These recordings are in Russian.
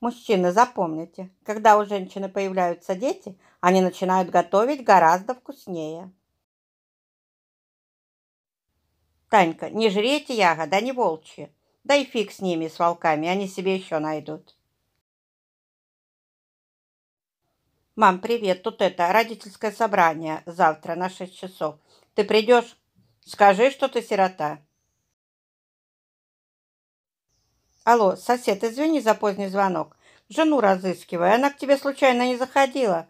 Мужчины, запомните, когда у женщины появляются дети, они начинают готовить гораздо вкуснее. Танька, не жрите эти а не волчьи. Да и фиг с ними, с волками, они себе еще найдут. Мам, привет, тут это, родительское собрание завтра на 6 часов. Ты придешь? Скажи, что ты сирота. Алло, сосед, извини за поздний звонок. Жену разыскиваю, она к тебе случайно не заходила?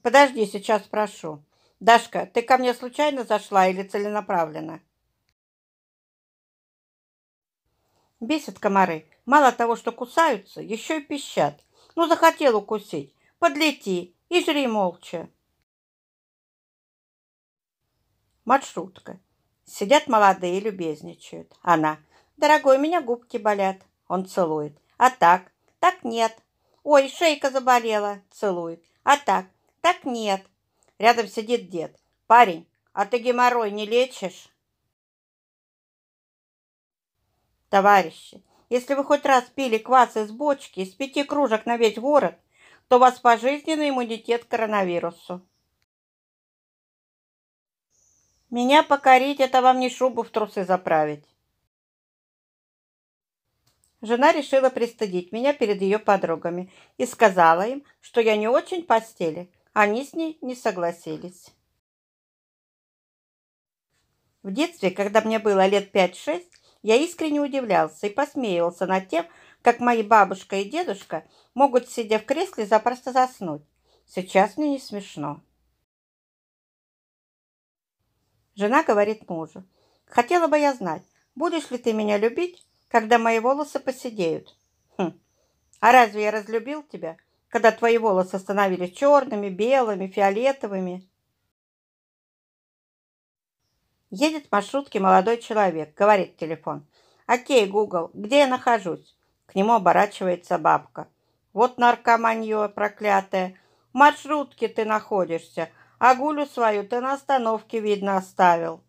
Подожди, сейчас прошу. Дашка, ты ко мне случайно зашла или целенаправленно? Бесят комары. Мало того, что кусаются, еще и пищат. Ну, захотел укусить. Подлети и жри молча. Маршрутка. Сидят молодые, любезничают. Она. Дорогой, у меня губки болят. Он целует. А так? Так нет. Ой, шейка заболела. Целует. А так? Так нет. Рядом сидит дед. Парень, а ты геморрой не лечишь? Товарищи, если вы хоть раз пили квас из бочки из пяти кружек на весь город, то у вас пожизненный иммунитет к коронавирусу. Меня покорить – это вам не шубу в трусы заправить. Жена решила пристыдить меня перед ее подругами и сказала им, что я не очень постели. Они с ней не согласились. В детстве, когда мне было лет 5-6, я искренне удивлялся и посмеивался над тем, как мои бабушка и дедушка могут, сидя в кресле, запросто заснуть. Сейчас мне не смешно. Жена говорит мужу, хотела бы я знать, будешь ли ты меня любить, когда мои волосы поседеют. Хм. А разве я разлюбил тебя, когда твои волосы становились черными, белыми, фиолетовыми? Едет в маршрутке молодой человек, говорит телефон. «Окей, Гугл, где я нахожусь?» К нему оборачивается бабка. «Вот наркоманье проклятая! В маршрутке ты находишься, а гулю свою ты на остановке, видно, оставил».